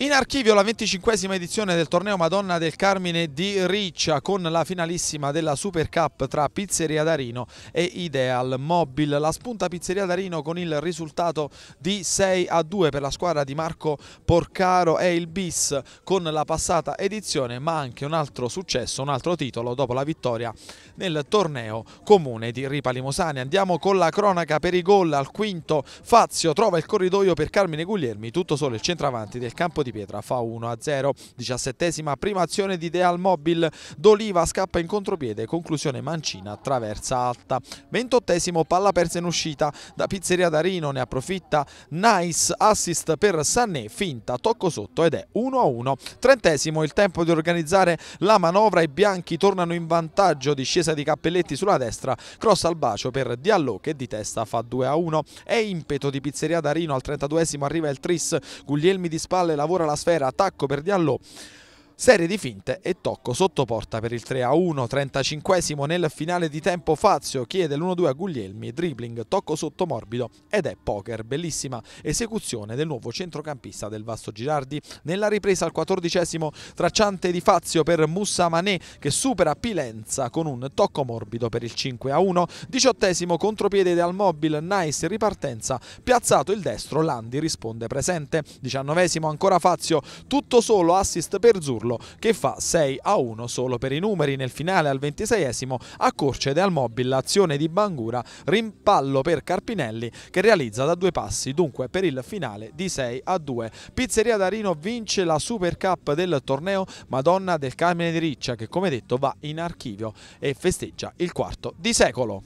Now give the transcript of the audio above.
In archivio la venticinquesima edizione del torneo Madonna del Carmine di Riccia con la finalissima della Super Cup tra Pizzeria Darino e Ideal Mobile. La spunta Pizzeria Darino con il risultato di 6 a 2 per la squadra di Marco Porcaro e il bis con la passata edizione ma anche un altro successo, un altro titolo dopo la vittoria nel torneo comune di Ripa Limosani. Andiamo con la cronaca per i gol al quinto Fazio trova il corridoio per Carmine Guglielmi tutto solo il centravanti del campo di di Pietra fa 1-0, diciassettesima prima azione di Deal Mobile, Doliva scappa in contropiede, conclusione Mancina attraversa alta, 28 palla persa in uscita da Pizzeria Darino, ne approfitta Nice, assist per Sané, finta, tocco sotto ed è 1-1, trentesimo il tempo di organizzare la manovra, i bianchi tornano in vantaggio, discesa di Cappelletti sulla destra, cross al bacio per Diallo che di testa fa 2-1, è impeto di Pizzeria Darino al 32 arriva il Tris, Guglielmi di spalle lavora ancora la sfera, attacco per Diallo Serie di finte e tocco sotto porta per il 3-1, a 35esimo nel finale di tempo Fazio chiede l'1-2 a Guglielmi, dribbling, tocco sotto morbido ed è poker, bellissima esecuzione del nuovo centrocampista del Vasto Girardi. Nella ripresa al 14esimo tracciante di Fazio per Mussa Mané che supera Pilenza con un tocco morbido per il 5-1, a 18esimo contropiede di Almobil, nice ripartenza, piazzato il destro, Landi risponde presente, 19esimo ancora Fazio, tutto solo assist per Zurlo Pirlo che fa 6 a 1 solo per i numeri nel finale al 26esimo accorcede al mobile l'azione di Bangura rimpallo per Carpinelli che realizza da due passi dunque per il finale di 6 a 2 Pizzeria Darino vince la Super Cup del torneo Madonna del Carmine di Riccia che come detto va in archivio e festeggia il quarto di secolo